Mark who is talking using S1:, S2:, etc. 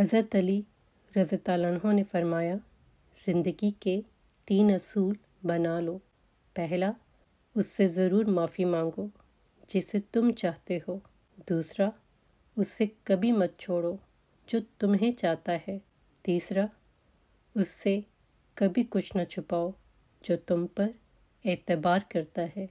S1: हज़रत अली रज़त ने फरमाया ज़िंदगी के तीन असूल बना लो पहला उससे ज़रूर माफ़ी मांगो जिसे तुम चाहते हो दूसरा उससे कभी मत छोड़ो जो तुम्हें चाहता है तीसरा उससे कभी कुछ न छुपाओ जो तुम पर एतबार करता है